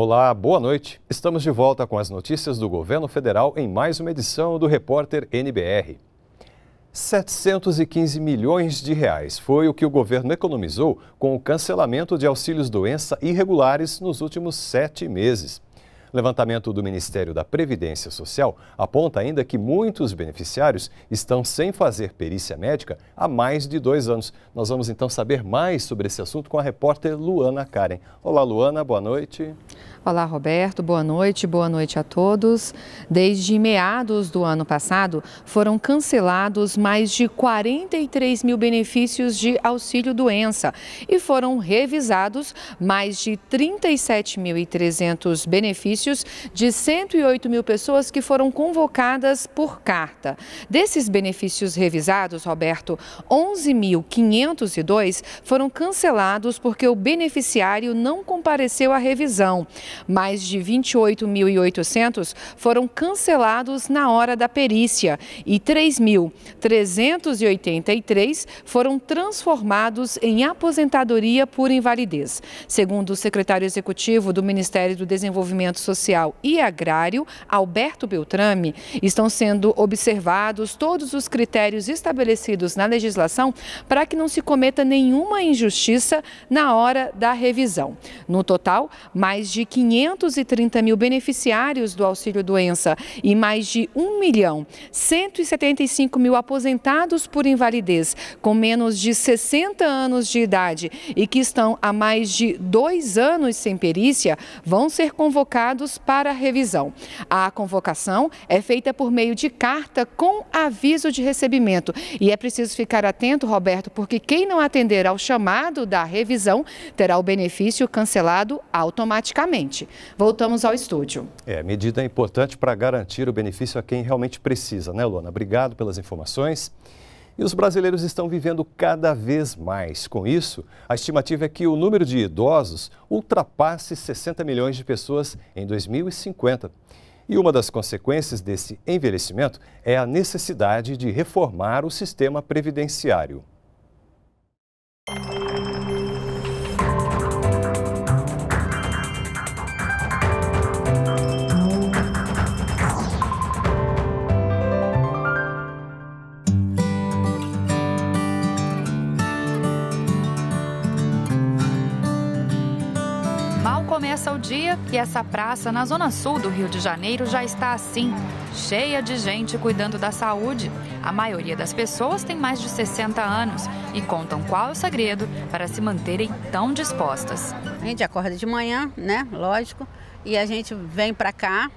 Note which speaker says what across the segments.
Speaker 1: Olá, boa noite. Estamos de volta com as notícias do governo federal em mais uma edição do Repórter NBR. 715 milhões de reais foi o que o governo economizou com o cancelamento de auxílios doença irregulares nos últimos sete meses. Levantamento do Ministério da Previdência Social aponta ainda que muitos beneficiários estão sem fazer perícia médica há mais de dois anos. Nós vamos então saber mais sobre esse assunto com a repórter Luana Karen. Olá, Luana, boa noite.
Speaker 2: Olá, Roberto, boa noite, boa noite a todos. Desde meados do ano passado, foram cancelados mais de 43 mil benefícios de auxílio-doença e foram revisados mais de 37.300 benefícios benefícios de 108 mil pessoas que foram convocadas por carta. Desses benefícios revisados, Roberto, 11.502 foram cancelados porque o beneficiário não compareceu à revisão. Mais de 28.800 foram cancelados na hora da perícia e 3.383 foram transformados em aposentadoria por invalidez. Segundo o secretário executivo do Ministério do Desenvolvimento Social e Agrário, Alberto Beltrame, estão sendo observados todos os critérios estabelecidos na legislação para que não se cometa nenhuma injustiça na hora da revisão. No total, mais de 530 mil beneficiários do auxílio doença e mais de 1 milhão 175 mil aposentados por invalidez com menos de 60 anos de idade e que estão há mais de dois anos sem perícia vão ser convocados para revisão. A convocação é feita por meio de carta com aviso de recebimento. E é preciso ficar atento, Roberto, porque quem não atender ao chamado da revisão terá o benefício cancelado automaticamente. Voltamos ao estúdio.
Speaker 1: É, medida é importante para garantir o benefício a quem realmente precisa, né, Lona? Obrigado pelas informações. E os brasileiros estão vivendo cada vez mais. Com isso, a estimativa é que o número de idosos ultrapasse 60 milhões de pessoas em 2050. E uma das consequências desse envelhecimento é a necessidade de reformar o sistema previdenciário.
Speaker 3: começa o dia e essa praça na zona sul do Rio de Janeiro já está assim, cheia de gente cuidando da saúde. A maioria das pessoas tem mais de 60 anos e contam qual é o segredo para se manterem tão dispostas. A gente acorda de manhã, né? Lógico, e a gente vem para cá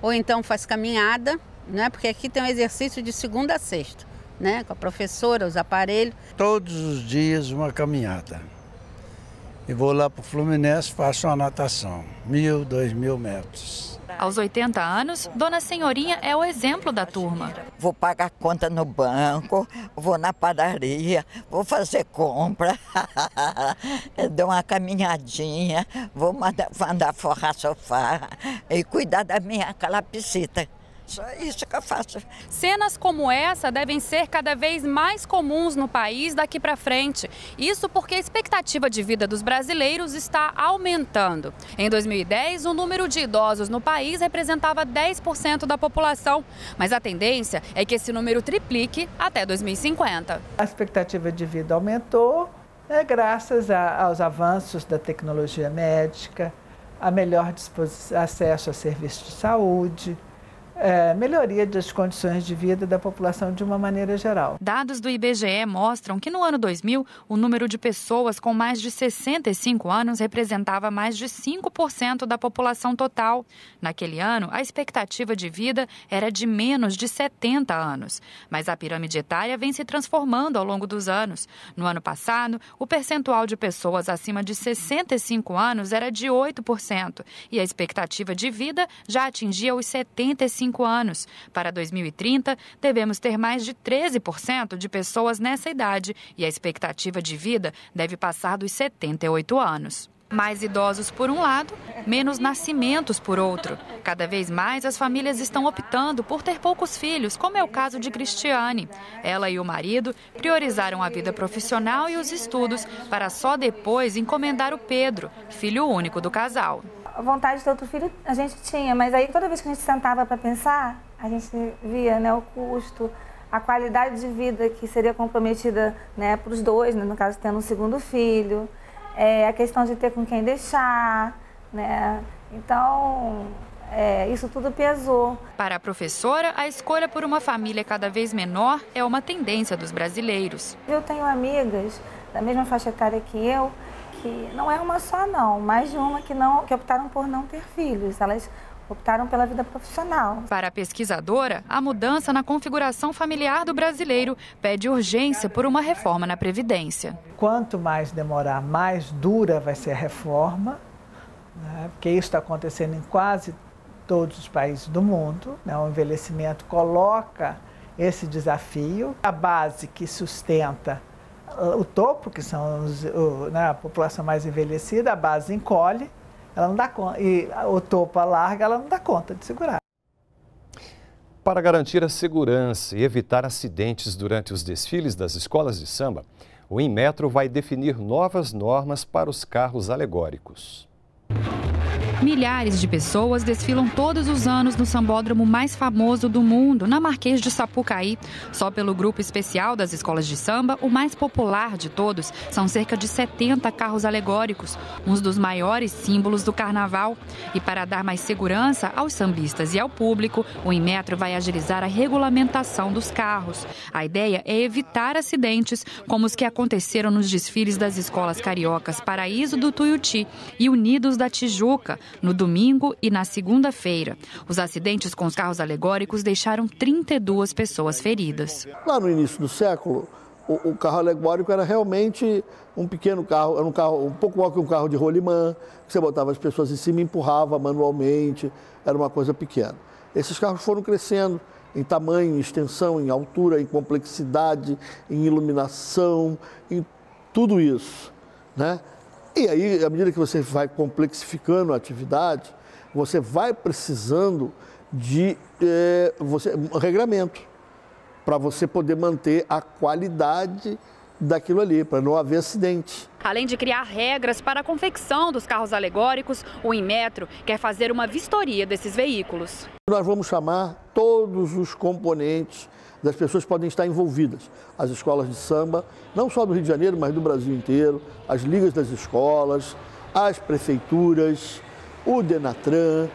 Speaker 2: ou então faz caminhada, né? Porque aqui tem um exercício de segunda a sexta, né? Com a professora, os aparelhos.
Speaker 4: Todos os dias uma caminhada e vou lá para o Fluminense, faço uma natação, mil, dois mil metros.
Speaker 3: Aos 80 anos, Dona Senhorinha é o exemplo da turma.
Speaker 4: Vou pagar conta no banco,
Speaker 3: vou na padaria, vou fazer compra, dou uma caminhadinha, vou mandar, andar forrar sofá e cuidar da minha calapicita faço, é isso que eu é faço. Cenas como essa devem ser cada vez mais comuns no país daqui para frente. Isso porque a expectativa de vida dos brasileiros está aumentando. Em 2010, o número de idosos no país representava 10% da população, mas a tendência é que esse número triplique até 2050.
Speaker 2: A expectativa de vida aumentou né, graças a, aos avanços da tecnologia médica, a melhor acesso a serviços de saúde, é, melhoria das condições de vida da população de uma maneira geral.
Speaker 3: Dados do IBGE mostram que no ano 2000, o número de pessoas com mais de 65 anos representava mais de 5% da população total. Naquele ano, a expectativa de vida era de menos de 70 anos. Mas a pirâmide etária vem se transformando ao longo dos anos. No ano passado, o percentual de pessoas acima de 65 anos era de 8% e a expectativa de vida já atingia os 75 anos. Para 2030, devemos ter mais de 13% de pessoas nessa idade e a expectativa de vida deve passar dos 78 anos. Mais idosos por um lado, menos nascimentos por outro. Cada vez mais as famílias estão optando por ter poucos filhos, como é o caso de Cristiane. Ela e o marido priorizaram a vida profissional e os estudos para só depois encomendar o Pedro, filho único do casal vontade de ter outro filho a gente tinha, mas aí toda vez que a gente sentava para pensar, a gente via né, o custo, a qualidade de vida que seria comprometida né, para os dois, né, no caso, tendo um segundo filho, é, a questão de ter com quem deixar. Né? Então, é, isso tudo pesou. Para a professora, a escolha por uma família cada vez menor é uma tendência dos brasileiros. Eu tenho amigas da mesma faixa etária que eu que não é uma só não, mais de uma que não que optaram por não ter filhos. Elas optaram pela vida profissional. Para a pesquisadora, a mudança na configuração familiar do brasileiro pede urgência por uma reforma na previdência.
Speaker 2: Quanto mais demorar, mais dura vai ser a reforma, né? porque isso está acontecendo em quase todos os países do mundo. Né? O envelhecimento coloca esse desafio. A base que sustenta ah, o topo, que são os, o, né, a população mais envelhecida, a base encolhe, ela não dá conta, e o topo larga, ela não dá conta de segurar.
Speaker 1: Para garantir a segurança e evitar acidentes durante os desfiles das escolas de samba, o Inmetro vai definir novas normas para os carros alegóricos.
Speaker 3: Milhares de pessoas desfilam todos os anos no sambódromo mais famoso do mundo, na Marquês de Sapucaí. Só pelo grupo especial das escolas de samba, o mais popular de todos, são cerca de 70 carros alegóricos, um dos maiores símbolos do carnaval. E para dar mais segurança aos sambistas e ao público, o Inmetro vai agilizar a regulamentação dos carros. A ideia é evitar acidentes, como os que aconteceram nos desfiles das escolas cariocas Paraíso do Tuiuti e Unidos da Tijuca, no domingo e na segunda-feira. Os acidentes com os carros alegóricos deixaram 32 pessoas feridas.
Speaker 4: Lá no início do século, o, o, carro alegórico era realmente um pequeno carro, era um carro um pouco maior que um carro de rolimã, que você botava as pessoas em cima e empurrava manualmente, era uma coisa pequena. Esses carros foram crescendo em tamanho, em extensão, em altura, em complexidade, em iluminação, em tudo isso, né? E aí, à medida que você vai complexificando a atividade, você vai precisando de é, você, um regramento para você poder manter a qualidade daquilo ali, para não haver acidente.
Speaker 3: Além de criar regras para a confecção dos carros alegóricos, o Inmetro quer fazer uma vistoria desses veículos.
Speaker 4: Nós vamos chamar todos os componentes das pessoas que podem estar envolvidas. As escolas de samba, não só do Rio de Janeiro, mas do Brasil inteiro, as ligas das escolas, as prefeituras, o Denatran,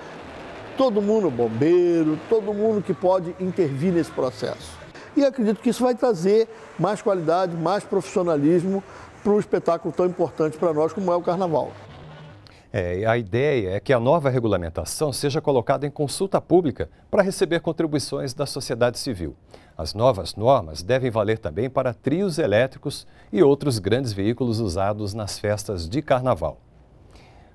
Speaker 4: todo mundo bombeiro, todo mundo que pode intervir nesse processo. E acredito que isso vai trazer mais qualidade, mais profissionalismo para um espetáculo tão importante para nós como é o Carnaval.
Speaker 1: É, a ideia é que a nova regulamentação seja colocada em consulta pública para receber contribuições da sociedade civil. As novas normas devem valer também para trios elétricos e outros grandes veículos usados nas festas de carnaval.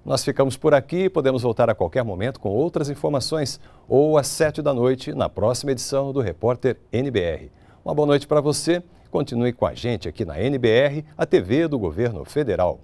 Speaker 1: Nós ficamos por aqui e podemos voltar a qualquer momento com outras informações ou às sete da noite na próxima edição do Repórter NBR. Uma boa noite para você. Continue com a gente aqui na NBR, a TV do Governo Federal.